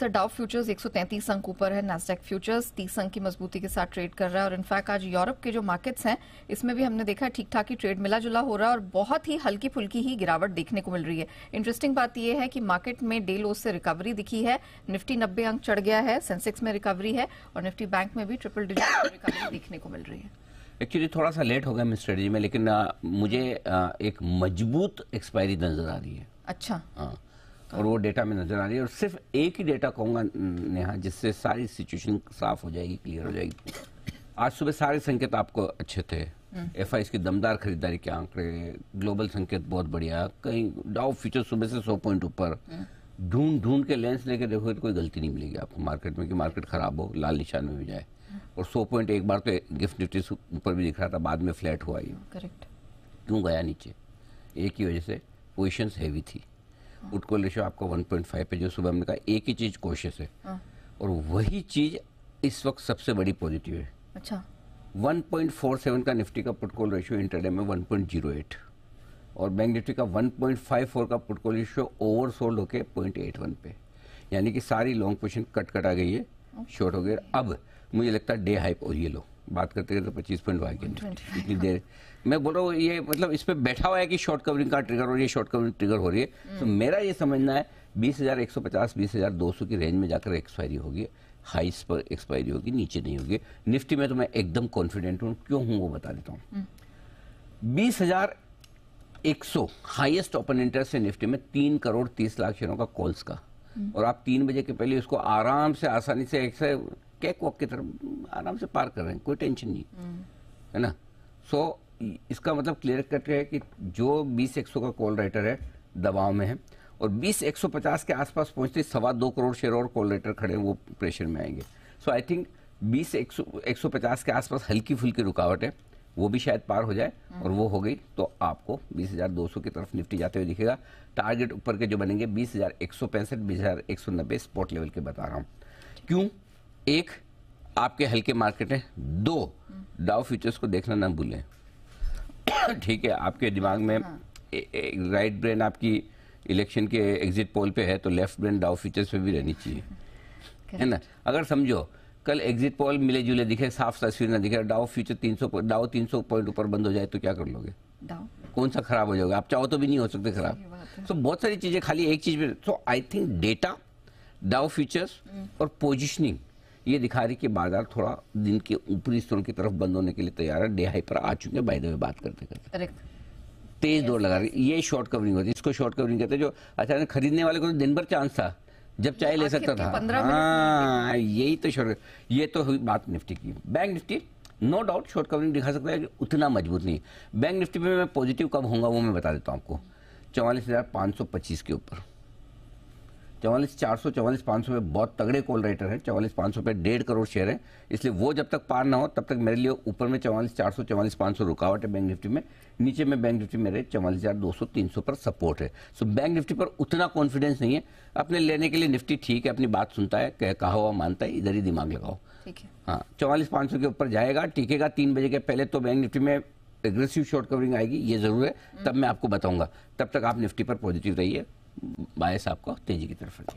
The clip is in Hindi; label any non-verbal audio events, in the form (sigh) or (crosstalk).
सर डाउ फ्यूचर्स 133 अंक ऊपर है नेस्टेक फ्यूचर्स तीस अंक की मजबूती के साथ ट्रेड कर रहा है और इनफैक्ट आज यूरोप के जो मार्केट्स हैं इसमें भी हमने देखा ठीक ठाक ही ट्रेड मिला जुला हो रहा है और बहुत ही हल्की फुल्की ही गिरावट देखने को मिल रही है इंटरेस्टिंग बात यह है कि मार्केट में डे लो से रिकवरी दिखी है निफ्टी नब्बे अंक चढ़ गया है सेंसेक्स में रिकवरी है और निफ्टी बैंक में भी ट्रिपल डिजिट रिकवरी देखने को मिल रही है एक्चुअली थोड़ा सा लेट हो गया मिस्टर जी में लेकिन आ, मुझे आ, एक मजबूत एक्सपायरी नजर आ रही है अच्छा हाँ और वो डेटा में नजर आ रही है और सिर्फ एक ही डेटा कहूँगा नेहा जिससे सारी सिचुएशन साफ हो जाएगी क्लियर हो जाएगी आज सुबह सारे संकेत आपको अच्छे थे एफ हम्म। की दमदार खरीदारी के आंकड़े ग्लोबल संकेत बहुत बढ़िया कहीं डाउ फ्यूचर सुबह से सौ पॉइंट ऊपर हम्म। ढूंढ ढूंढ के लेंस लेके देखोगे तो कोई गलती नहीं मिलेगी आपको मार्केट में कि मार्केट खराब हो लाल निशान में भी जाए हम्म। और सौ पॉइंट एक बार तो गिफ्ट निफ्टी ऊपर भी दिख रहा था बाद में फ्लैट हुआ ये करेक्ट क्यों गया नीचे एक ही वजह से पोजिशन हैवी थी हाँ। उठको रेशो आपका 1.5 पे जो सुबह हमने कहा एक ही चीज कोशिश है हाँ। और वही चीज इस वक्त सबसे बड़ी पॉजिटिव है अच्छा 1.47 का निफ्टी का पुटकोल रेशियो इंटरडे में 1.08 और बैंक निफ्टी का 1.54 का पुटकोल रेशियो ओवर सोल्ड होकर पॉइंट पे यानी कि सारी लॉन्ग पोजिशन कट कट आ गई है शॉर्ट हो गया अब मुझे लगता है डे हाइप और ये लो बात करते हैं तो 25 पॉइंट वाई इतनी देर मैं बोल रहा हूँ ये मतलब इस पर बैठा हुआ है कि शॉर्ट कवरिंग का ट्रिगर हो रही है शॉर्ट कवरिंग ट्रिगर हो रही है हम्म। तो मेरा ये समझना है बीस हजार एक सौ पचास बीस हजार दो सौ की रेंज में जाकर एक्सपायरी होगी हाइस पर एक्सपायरी होगी नीचे नहीं होगी निफ्टी में तो मैं एकदम कॉन्फिडेंट हूँ क्यों हूँ वो बता देता हूँ हम्म। बीस हजार एक सौ हाइएस्ट ओपन इंटरेस्ट है निफ्टी में तीन करोड़ तीस लाख शेयरों का कॉल्स का हम्म। और आप तीन बजे के पहले उसको आराम से आसानी से एक से कैक वॉक की तरफ आराम से पार कर रहे हैं कोई टेंशन नहीं हम्म। है ना सो so, इसका मतलब क्लियर करके है कि जो बीस एक का कॉल राइटर है दबाव में है और बीस एक के आसपास पहुंचते सवा दो करोड़ शेयर और कॉल राइटर खड़े हैं वो प्रेशर में आएंगे सो आई थिंक बीस एक के आसपास हल्की फुल्की रुकावट है वो भी शायद पार हो जाए हम्म। और वो हो गई तो आपको 20,200 की तरफ निफ्टी जाते हुए दिखेगा टारगेट ऊपर के जो बनेंगे बीस हजार एक सौ पैंसठ बीस हजार एक सौ नब्बे स्पॉट लेवल के बता रहा हूँ क्यों एक आपके हल्के मार्केट है दो हम्म। डाउ फ्यूचर्स को देखना ना भूलें (coughs) ठीक है आपके दिमाग में हाँ। राइट ब्रेन आपकी इलेक्शन के एग्जिट पोल पे है तो लेफ्ट ब्रेन डाउ फ्यूचर्स पे भी रहनी चाहिए है ना अगर समझो कल एग्जिट पोल मिले जुले दिखे साफ तस्वीर ना दिखे डाउ फ्यूचर 300 डाउ 300 पॉइंट ऊपर बंद हो जाए तो क्या कर लोगे कौन सा खराब हो जाएगा आप चाहो तो भी नहीं हो सकते खराब सो बहुत सारी चीजें खाली एक चीज में so I think data Dow futures hmm. और पोजिशनिंग ये दिखा रही कि बाजार थोड़ा दिन के ऊपरी स्तर की तरफ बंद होने के लिए तैयार है डे हाई पर आ चुके हैं बाय बात करते करते तेज दौड़ लगा रही ये शॉर्ट कवरिंग होती है इसको शॉर्ट कवरिंग कहते हैं जो अचानक खरीदने वाले को तो दिन भर चांस था जब चाहे ले सकता था हाँ, यही तो शोर ये तो हुई बात निफ्टी की bank Nifty no doubt short covering दिखा सकता है उतना मजबूत नहीं बैंक निफ्टी में मैं पॉजिटिव कब होऊंगा वो मैं बता देता हूँ आपको चौवालीस हज़ार पाँच सौ पच्चीस के ऊपर चवालीस चार सौ चौवालीस पाँच सौ में बहुत तगड़े कॉल राइटर हैं चवालीस पाँच सौ पे डेढ़ करोड़ शेयर है इसलिए वो जब तक पार ना हो तब तक मेरे लिए ऊपर में चौवालीस चार सौ चौवालीस पाँच सौ रुकावट है बैंक निफ्टी में नीचे में बैंक निफ्टी मेरे चौवालीस हज़ार दो सौ तीन सौ पर सपोर्ट है सो बैंक निफ्टी पर उतना कॉन्फिडेंस नहीं है अपने लेने के लिए निफ्टी ठीक है अपनी बात सुनता है कह कहा हुआ मानता है इधर ही दिमाग लगाओ हाँ चौवालीस पाँच सौ के ऊपर जाएगा टीकेगा तीन बजे के पहले तो बैंक निफ्टी में एग्रेसिव शॉर्ट कवरिंग आएगी ये जरूर है तब मैं आपको बताऊंगा तब तक आप निफ्टी पर पॉजिटिव रहिए बायस आपको तेजी की तरफ रखें